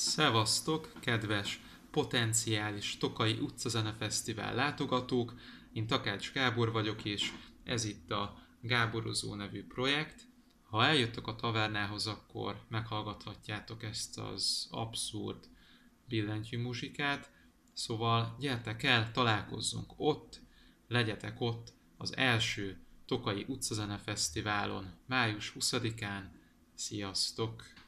Szevasztok, kedves potenciális Tokai utcazene fesztivál látogatók! Én Takács Gábor vagyok, és ez itt a Gáborozó nevű projekt. Ha eljöttök a tavernához, akkor meghallgathatjátok ezt az abszurd billentyű muzsikát. Szóval gyertek el, találkozzunk ott, legyetek ott az első Tokai utcazene fesztiválon, május 20-án. Sziasztok!